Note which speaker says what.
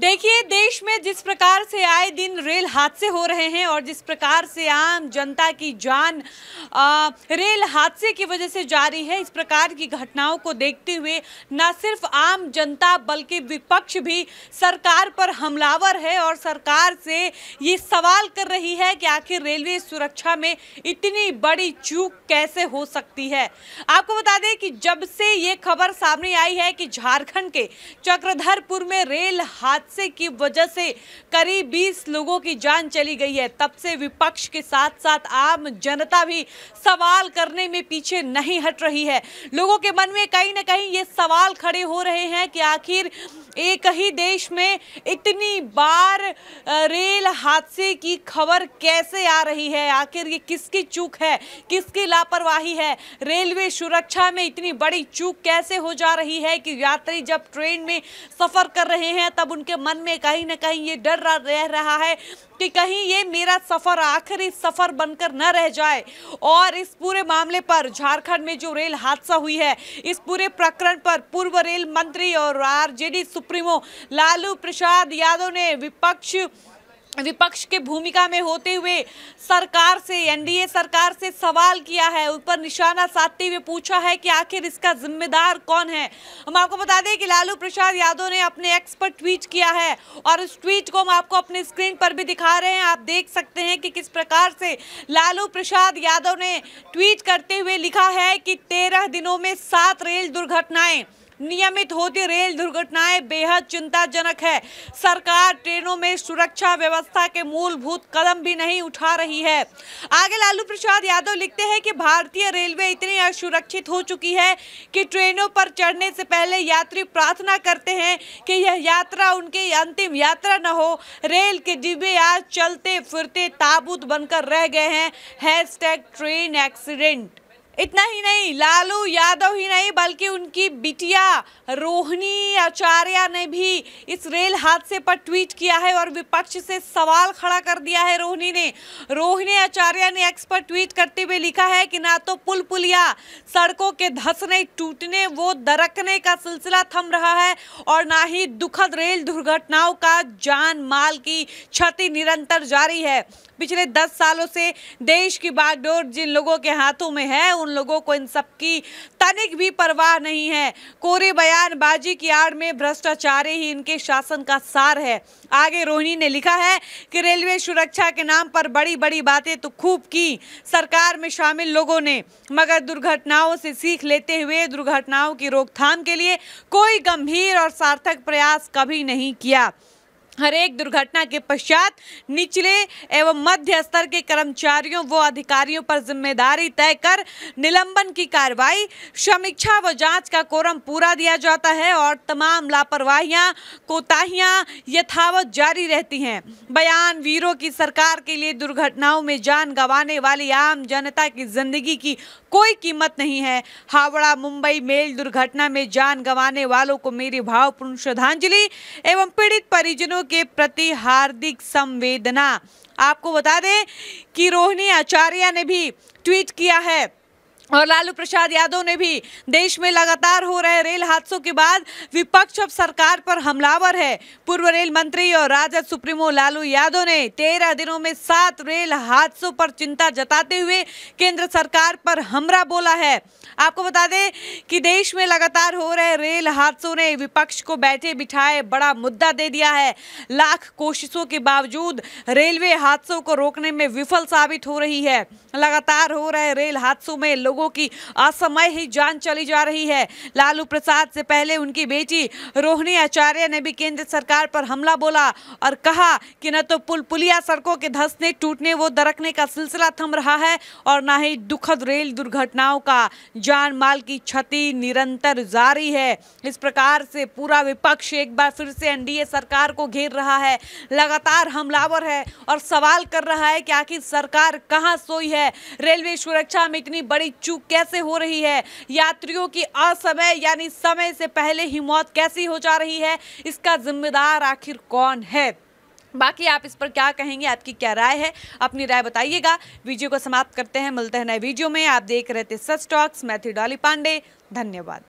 Speaker 1: देखिए देश में जिस प्रकार से आए दिन रेल हादसे हो रहे हैं और जिस प्रकार से आम जनता की जान आ, रेल हादसे की वजह से जा रही है इस प्रकार की घटनाओं को देखते हुए न सिर्फ आम जनता बल्कि विपक्ष भी सरकार पर हमलावर है और सरकार से ये सवाल कर रही है कि आखिर रेलवे सुरक्षा में इतनी बड़ी चूक कैसे हो सकती है आपको बता दें कि जब से ये खबर सामने आई है कि झारखंड के चक्रधरपुर में रेल हाथ हादसे की वजह से करीब 20 लोगों की जान चली गई है तब से विपक्ष के साथ साथ आम जनता भी सवाल करने में पीछे नहीं हट रही है लोगों के मन में कहीं ना कहीं ये सवाल खड़े हो रहे हैं कि आखिर एक ही देश में इतनी बार रेल हादसे की खबर कैसे आ रही है आखिर ये किसकी चूक है किसकी लापरवाही है रेलवे सुरक्षा में इतनी बड़ी चूक कैसे हो जा रही है कि यात्री जब ट्रेन में सफ़र कर रहे हैं तब उनके मन में कहीं ना कहीं ये डर रह रहा है कि कहीं ये मेरा सफ़र आखिरी सफ़र बनकर न रह जाए और इस पूरे मामले पर झारखंड में जो रेल हादसा हुई है इस पूरे प्रकरण पर पूर्व रेल मंत्री और आरजेडी सुप्रीमो लालू प्रसाद यादव ने विपक्ष विपक्ष के भूमिका में होते हुए सरकार से एनडीए सरकार से सवाल किया है उन पर निशाना साधते हुए पूछा है कि आखिर इसका जिम्मेदार कौन है हम आपको बता दें कि लालू प्रसाद यादव ने अपने एक्स पर ट्वीट किया है और उस ट्वीट को हम आपको अपने स्क्रीन पर भी दिखा रहे हैं आप देख सकते हैं कि किस प्रकार से लालू प्रसाद यादव ने ट्वीट करते हुए लिखा है कि तेरह दिनों में सात रेल दुर्घटनाएं नियमित होती रेल दुर्घटनाएं बेहद चिंताजनक है सरकार ट्रेनों में सुरक्षा व्यवस्था के मूलभूत कदम भी नहीं उठा रही है आगे लालू प्रसाद यादव लिखते हैं कि भारतीय रेलवे इतनी असुरक्षित हो चुकी है कि ट्रेनों पर चढ़ने से पहले यात्री प्रार्थना करते हैं कि यह यात्रा उनकी अंतिम यात्रा न हो रेल के डिब्बे आज चलते फिरते ताबूत बनकर रह गए हैं हैश ट्रेन एक्सीडेंट इतना ही नहीं लालू यादव ही नहीं बल्कि उनकी बिटिया रोहिणी आचार्य ने भी इस रेल हादसे पर ट्वीट किया है और विपक्ष से सवाल खड़ा कर दिया है रोहिणी ने रोहिणी आचार्य ने एक्स पर ट्वीट करते हुए लिखा है कि ना तो पुल पुलिया सड़कों के धंसने टूटने वो दरकने का सिलसिला थम रहा है और ना ही दुखद रेल दुर्घटनाओं का जान माल की क्षति निरंतर जारी है पिछले दस सालों से देश की बागडोर जिन लोगों के हाथों में है उन उन लोगों को इन सब की तनिक भी परवाह नहीं है कोरे बयानबाजी की आड़ में भ्रष्टाचार ही इनके शासन का सार है आगे रोहिणी ने लिखा है कि रेलवे सुरक्षा के नाम पर बड़ी बड़ी बातें तो खूब की सरकार में शामिल लोगों ने मगर दुर्घटनाओं से सीख लेते हुए दुर्घटनाओं की रोकथाम के लिए कोई गंभीर और सार्थक प्रयास कभी नहीं किया हर एक दुर्घटना के पश्चात निचले एवं मध्य स्तर के कर्मचारियों व अधिकारियों पर जिम्मेदारी तय कर निलंबन की कार्रवाई समीक्षा व जांच का कोरम पूरा दिया जाता है और तमाम लापरवाहियां कोताहियां यथावत जारी रहती हैं बयान वीरों की सरकार के लिए दुर्घटनाओं में जान गंवाने वाली आम जनता की जिंदगी की कोई कीमत नहीं है हावड़ा मुंबई मेल दुर्घटना में जान गंवाने वालों को मेरी भावपूर्ण श्रद्धांजलि एवं पीड़ित परिजनों के प्रति हार्दिक संवेदना आपको बता दें कि रोहिणी आचार्य ने भी ट्वीट किया है और लालू प्रसाद यादव ने भी देश में लगातार हो रहे रेल हादसों के बाद विपक्ष अब सरकार पर हमलावर है पूर्व रेल मंत्री और राजद सुप्रीमो लालू यादव ने तेरह दिनों में सात रेल हादसों पर चिंता जताते हुए केंद्र सरकार पर हमला बोला है आपको बता दें कि देश में लगातार हो रहे रेल हादसों ने विपक्ष को बैठे बिठाए बड़ा मुद्दा दे दिया है लाख कोशिशों के बावजूद रेलवे हादसों को रोकने में विफल साबित हो रही है लगातार हो रहे रेल हादसों में लोग लोगों की असमय ही जान चली जा रही है लालू प्रसाद से पहले उनकी बेटी रोहिणी आचार्य ने भी केंद्र सरकार पर हमला बोला और कहा कि न तो पुल पुलिया सड़कों के धंसने टूटने वो दरकने का सिलसिला थम रहा है और न ही दुखद रेल दुर्घटनाओं का जान माल की क्षति निरंतर जारी है इस प्रकार से पूरा विपक्ष एक बार फिर से एनडीए सरकार को घेर रहा है लगातार हमलावर है और सवाल कर रहा है कि आखिर सरकार कहाँ सोई है रेलवे सुरक्षा में इतनी बड़ी चूक कैसे हो रही है यात्रियों की असमय यानी समय से पहले ही मौत कैसी हो जा रही है इसका जिम्मेदार आखिर कौन है बाकी आप इस पर क्या कहेंगे आपकी क्या राय है अपनी राय बताइएगा वीडियो को समाप्त करते हैं मिलते हैं नए वीडियो में आप देख रहे थे सच टॉक्स मैथ्यू डॉली पांडे धन्यवाद